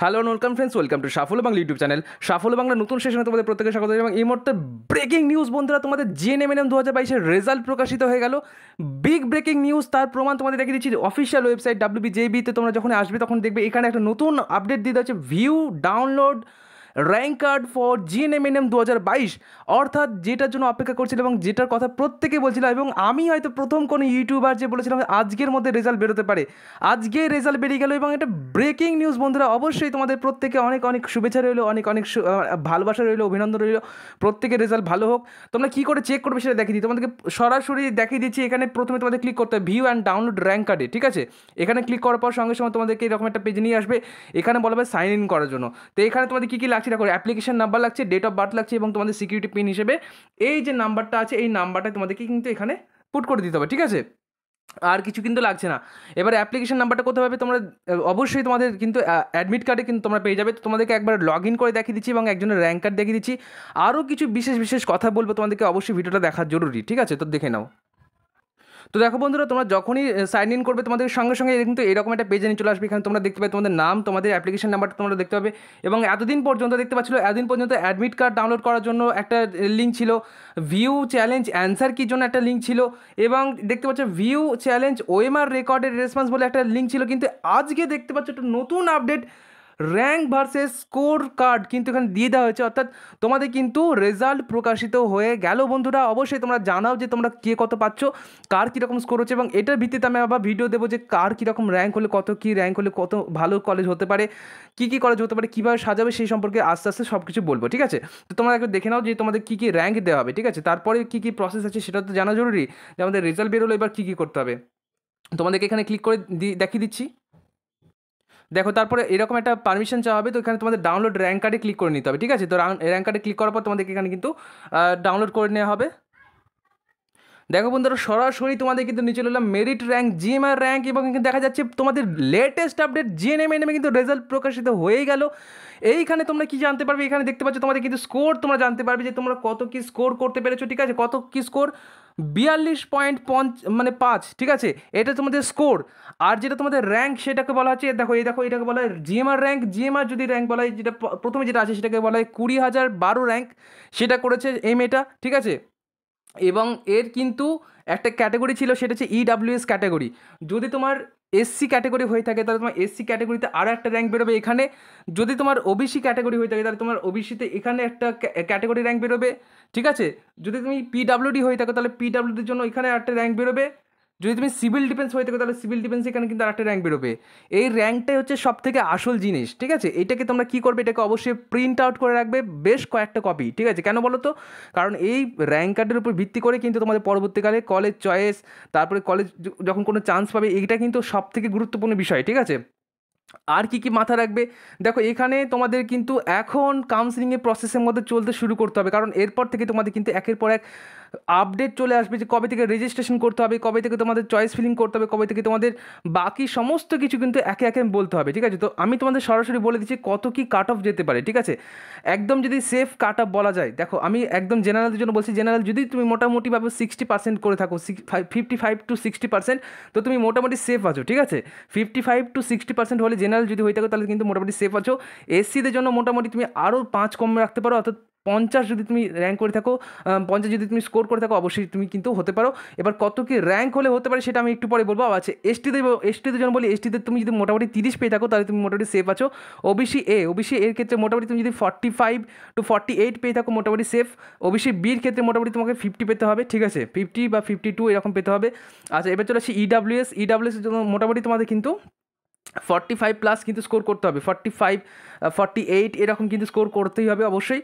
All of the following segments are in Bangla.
hello and welcome friends welcome to Safalya Bangla YouTube channel সাফল্য বাংলা নতুন সেশনে তোমাদের প্রত্যেকে স্বাগত এবং এই মুহূর্তে ব্রেকিং নিউজ বন্ধুরা তোমাদের জিএনএমএনএম দু হাজার বাইশের রেজাল্ট প্রকাশিত হয়ে গেল বিগ ব্রেকিং নিউজ তার প্রমাণ তোমাদের দেখে দিচ্ছি অফিসিয়াল ওয়েবসাইট ডাব্লিউবিজেবিতে তোমরা যখন আসবে তখন দেখবে এখানে একটা নতুন আপডেট দিয়ে দেওয়া হচ্ছে view download rank card for G N M N M দু হাজার বাইশ অর্থাৎ যেটার জন্য অপেক্ষা করছিল এবং যেটার কথা প্রত্যেকে বলছিল এবং আমি হয়তো প্রথম কোনো ইউটিউবার যে বলেছিলাম আজকের মধ্যে রেজাল্ট বেরোতে পারে আজকে রেজাল্ট বেরিয়ে গেল এবং এটা ব্রেকিং নিউজ বন্ধুরা অবশ্যই তোমাদের প্রত্যেকে অনেক অনেক শুভেচ্ছা রইলো অনেক অনেক ভালোবাসা রইলো অভিনন্দন রইলো প্রত্যেকের রেজাল্ট ভালো হোক তোমরা কী করে চেক করবে সেটা দেখিয়ে দিই তোমাদেরকে সরাসরি দেখিয়ে দিচ্ছি এখানে প্রথমে তোমাদের ক্লিক করতে হবে ভিউ অ্যান্ড ডাউনলোড র্যাঙ্ক কার্ডে ঠিক আছে এখানে ক্লিক করার পর সঙ্গে সঙ্গে তোমাদেরকে এরকম একটা পেজ নিয়ে আসবে এখানে বলা হবে সাইন ইন করার জন্য তো এখানে তোমাদের কী কী লাগছে লাগছে দেখো অ্যাপ্লিকেশন নাম্বার লাগছে ডেট অফ বার্থ লাগছে এবং তোমাদের সিকিউরিটি পিন হিসেবে এই যে নাম্বারটা আছে এই নাম্বারটা তোমাদেরকে কিন্তু এখানে পুট করে দিতে হবে ঠিক আছে আর কিছু কিন্তু লাগছে না এবার অ্যাপ্লিকেশন নাম্বারটা কোথাও পাবে তোমরা অবশ্যই তোমাদের কিন্তু অ্যাডমিট কার্ডে কিন্তু তোমরা পেয়ে যাবে তো তোমাদেরকে একবার লগ ইন করে দেখিয়ে দিচ্ছি এবং একজনের র্যাঙ্ক কার্ড দেখিয়ে দিচ্ছি আরও কিছু বিশেষ বিশেষ কথা বলবো তোমাদেরকে অবশ্যই ভিডিওটা দেখা জরুরি ঠিক আছে তো দেখে নাও তো দেখো বন্ধুরা তোমরা যখনই সাইন ইন করবে তোমাদের সঙ্গে সঙ্গে কিন্তু এরকম একটা পেজে নিয়ে চলে আসবে এখানে তোমরা দেখতে পাবে তোমাদের নাম তোমাদের অ্যাপ্লিকেশন নাম্বারটা তোমরা দেখতে পাবে এবং এতদিন পর্যন্ত দেখতে পাচ্ছিলো এতদিন পর্যন্ত অ্যাডমিট কার্ড ডাউনলোড করার জন্য একটা লিঙ্ক ছিল ভিউ চ্যালেঞ্জ অ্যান্সার কির জন্য একটা লিঙ্ক ছিল এবং দেখতে পাচ্ছ ভিউ চ্যালেঞ্জ ওএমআর রেকর্ডের রেসপন্স বলে একটা লিঙ্ক ছিল কিন্তু আজকে দেখতে পাচ্ছ একটা নতুন update rank versus score card কিন্তু এখানে দিয়ে দেওয়া হয়েছে অর্থাৎ তোমাদের কিন্তু রেজাল্ট প্রকাশিত হয়ে গেল বন্ধুরা অবশ্যই তোমরা জানাও যে তোমরা কে কত পাচ্ছ কার কীরকম স্কোর হচ্ছে এবং এটার ভিত্তিতে আমি আবার ভিডিও দেবো যে কার কীরকম র্যাঙ্ক হলে কত কী র্যাঙ্ক হলে কত ভালো কলেজ হতে পারে কী কী কলেজ হতে পারে কীভাবে সাজাবে সেই সম্পর্কে আস্তে আস্তে সব কিছু বলবো ঠিক আছে তো তোমরা একটু দেখে নাও যে তোমাদের কী কী র্যাঙ্ক দেওয়া হবে ঠিক আছে তারপরে কী কী প্রসেস আছে সেটা তো জানা জরুরি যে আমাদের রেজাল্ট বেরোলো এবার কী কী করতে হবে তোমাদেরকে এখানে ক্লিক করে দেখিয়ে দিচ্ছি দেখো তারপরে এরকম একটা পারমিশন চাওয়া হবে তো এখানে তোমাদের ডাউনলোড র্যাঙ্ক কার্ডে ক্লিক করে নিতে হবে ঠিক আছে তো র্যাঙ্ক কার্ডে ক্লিক করার পর তোমাদেরকে এখানে কিন্তু ডাউনলোড করে নেওয়া হবে দেখো বন্ধুরা সরাসরি তোমাদের কিন্তু নিচে এলাম মেরিট র্যাঙ্ক জিএমআর র্যাঙ্ক এবং কিন্তু দেখা যাচ্ছে তোমাদের লেটেস্ট আপডেট জিএনএম এনএমে কিন্তু রেজাল্ট প্রকাশিত হয়ে গেল এইখানে তোমরা কি জানতে পারবে এখানে দেখতে পাচ্ছ তোমাদের কিন্তু স্কোর তোমরা জানতে পারবে যে তোমরা কত কি স্কোর করতে পেরেছো ঠিক আছে কত কি স্কোর বিয়াল্লিশ পয়েন্ট পঞ্চ মানে পাঁচ ঠিক আছে এটা তোমাদের স্কোর আর যেটা তোমাদের র্যাঙ্ক সেটাকে বলা হচ্ছে দেখো এই দেখো এটাকে বলা হয় জিএমআর র্যাঙ্ক জিএমআর যদি র্যাঙ্ক বলা হয় যেটা প্রথমে যেটা আছে সেটাকে বলা হয় কুড়ি হাজার বারো র্যাঙ্ক সেটা করেছে এম এটা ঠিক আছে এবং এর কিন্তু একটা ক্যাটাগরি ছিল সেটা হচ্ছে ইডাব্লিউএস e ক্যাটাগরি যদি তোমার এসসি ক্যাটাগরি হয়ে থাকে তাহলে তোমার এসসি ক্যাটাগরিতে আরও একটা র্যাঙ্ক বেরোবে এখানে যদি তোমার ওবিসি ক্যাটাগরি হয়ে থাকে তাহলে তোমার ওবিসিতে এখানে একটা ক্যাটাগরি র্যাঙ্ক বেরোবে ঠিক আছে যদি তুমি পিডাব্লিউডি হয়ে থাকো তাহলে পিডাব্লিউডির জন্য এখানে একটা র্যাঙ্ক বেরোবে যদি তুমি সিভিল ডিফেন্স হয়ে থাকো তাহলে সিভিল ডিফেন্সে এখানে কিন্তু আরেকটা র্যাঙ্ক বেরোবে এই র্যাঙ্কটাই হচ্ছে সব থেকে আসল জিনিস ঠিক আছে এটাকে তোমরা কী করবে এটাকে অবশ্যই প্রিন্ট আউট করে রাখবে বেশ কয়েকটা কপি ঠিক আছে কেন বলো তো কারণ এই র্যাঙ্ক কার্ডের উপর ভিত্তি করে কিন্তু তোমাদের পরবর্তীকালে কলেজ চয়েস তারপরে কলেজ যখন কোনো চান্স পাবে এইটা কিন্তু সব থেকে গুরুত্বপূর্ণ বিষয় ঠিক আছে আর কি কি মাথা রাখবে দেখো এখানে তোমাদের কিন্তু এখন কাউন্সিলিংয়ের প্রসেসের মধ্যে চলতে শুরু করতে হবে কারণ এরপর থেকে তোমাদের কিন্তু একের পর এক আপডেট চলে আসবে যে কবে থেকে রেজিস্ট্রেশন করতে হবে কবে থেকে তোমাদের চয়েস ফিলিং করতে হবে কবে থেকে তোমাদের বাকি সমস্ত কিছু কিন্তু একে একে বলতে হবে ঠিক আছে তো আমি তোমাদের সরাসরি বলে দিচ্ছি কত কি কাট অফ যেতে পারে ঠিক আছে একদম যদি সেফ কাট অফ বলা যায় দেখো আমি একদম জেনারেলের জন্য বলছি জেনারেল যদি তুমি মোটামুটিভাবে সিক্সটি পার্সেন্ট করে থাকো fifty five to sixty percent তো তুমি মোটামুটি সেফ আছো ঠিক আছে fifty five to sixty percent হলে জেনারেল যদি হয়ে থাকো তাহলে কিন্তু মোটামুটি সেফ আছো এসসিদের জন্য মোটামুটি তুমি আরও পাঁচ কম রাখতে পারো অর্থাৎ পঞ্চাশ যদি তুমি র্যাঙ্ক করে থাকো পঞ্চাশ যদি তুমি স্কোর করে থাকো অবশ্যই তুমি কিন্তু হতে পারো এবার কত কি র্যাঙ্ক হলে হতে পারে সেটা আমি একটু পরে বলবো আছে আচ্ছা, এসটিতে এসটিতে যখন বলি এসটিতে তুমি যদি মোটামুটি তিরিশ পেয়ে থাকো তাহলে তুমি মোটামুটি সেফ আছো ওবিসি এ ওবিসি এর ক্ষেত্রে মোটামুটি তুমি যদি forty five to forty eight পেয়ে থাকো মোটামুটি সেফ ওবিসি বির ক্ষেত্রে মোটামুটি তোমাকে ফিফটি পেতে হবে ঠিক আছে ফিফটি বা ফিফটি টু এরকম পেতে হবে আচ্ছা এবার চলে আসি ইডাব্লিউএস e e ইডাব্লিউএস মোটামুটি তোমাদের কিন্তু ফর্টি ফাইভ প্লাস কিন্তু স্কোর করতে হবে ফর্টি ফাইভ ফর্টি এইট এরকম কিন্তু স্কোর করতেই হবে অবশ্যই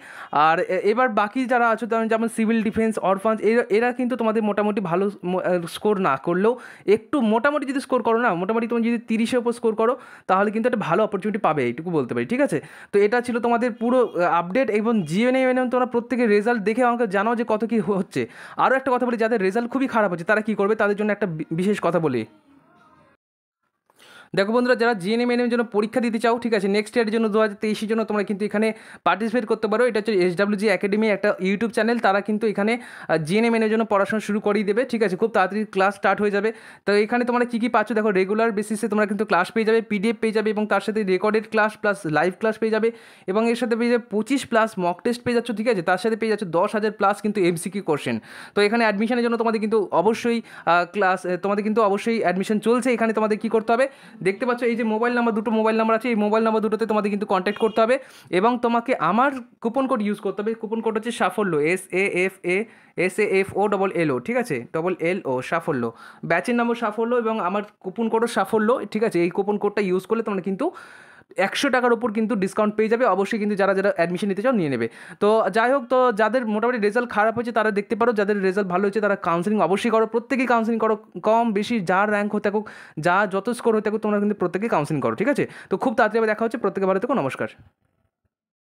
আর এবার বাকি যারা আছো যেমন সিভিল ডিফেন্স অরফান্স এরা কিন্তু তোমাদের মোটামুটি ভালো স্কোর না করলেও একটু মোটামুটি যদি স্কোর করো না মোটামুটি তুমি যদি তিরিশের ওপর স্কোর করো তাহলে কিন্তু একটা ভালো অপরচুনিটি পাবে এইটুকু বলতে পারি ঠিক আছে তো এটা ছিল তোমাদের পুরো আপডেট এবং জিএনএ মানে এম তোমরা প্রত্যেকের রেজাল্ট দেখে আমাকে জানাও যে কত কী হচ্ছে আরও একটা কথা বলি যাদের রেজাল্ট খুবই খারাপ হচ্ছে তারা কী করবে তাদের জন্য একটা বিশেষ কথা বলি দেখো বন্ধুরা যারা জিএনএম এনএম জন্য পরীক্ষা দিতে চাও ঠিক আছে নেক্সট ইয়ারের জন্য দু হাজার তেইশের জন্য তোমরা কিন্তু এখানে পার্টিসিপেট করতে পারো এটা হচ্ছে এসডাব্লিউজি একাডেমি একটা ইউটিউব চ্যানেল তারা কিন্তু এখানে জিএনএম এনএম জন্য পড়াশোনা শুরু করিয়ে দেবে ঠিক আছে খুব তাড়াতাড়ি ক্লাস স্টার্ট হয়ে যাবে তো এখানে তোমরা কী কী পাচ্ছ দেখো রেগুলার বেসিসে তোমরা কিন্তু ক্লাস পেয়ে যাবে পিডিএফ পেয়ে যাবে এবং তার সাথে recorded class plus live class পেয়ে যাবে এবং এর সাথে পেয়ে যাবে পঁচিশ প্লাস মক টেস্ট পেয়ে যাচ্ছ ঠিক আছে তার সাথে পেয়ে যাচ্ছ দশ হাজার প্লাস কিন্তু এমসিকিউ কোশ্চেন তো এখানে অ্যাডমিশনের জন্য তোমাদের কিন্তু অবশ্যই ক্লাস তোমাদের কিন্তু অবশ্যই অ্যাডমিশন চলছে এখানে তোমাদের কী করতে হবে দেখতে পাচ্ছ এই যে মোবাইল নাম্বার দুটো মোবাইল নাম্বার আছে এই মোবাইল নাম্বার দুটোতে তোমাদের কিন্তু কন্ট্যাক্ট করতে হবে এবং তোমাকে আমার কুপন কোড ইউজ করতে হবে কুপন কোড হচ্ছে সাফল্য S A F A S A F O double L O ঠিক আছে ডবল এল ও সাফল্য ব্যাচের নাম্বার সাফল্য এবং আমার কুপন কোডও সাফল্য ঠিক আছে এই কুপন কোডটা ইউজ করলে তোমরা কিন্তু একশো টাকার উপর কিন্তু ডিসকাউন্ট পেয়ে যাবে অবশ্যই কিন্তু যারা যারা অ্যাডমিশন নিতে চাও নিয়ে নেবে তো যাই হোক তো যাদের মোটামুটি রেজাল্ট খারাপ হয়েছে তারা দেখতে পারো যাদের রেজাল্ট ভালো হয়েছে তারা কাউন্সিলিং অবশ্যই করো প্রত্যেকেই কাউন্সিলিং করো কম বেশি যার র্যাঙ্ক হতে থাকুক যা যত স্কোর হতে থাকুক তোমরা কিন্তু প্রত্যেকেই কাউন্সিলিং করো ঠিক আছে তো খুব তাড়াতাড়ি দেখা হচ্ছে প্রত্যেকে ভালো থেকো নমস্কার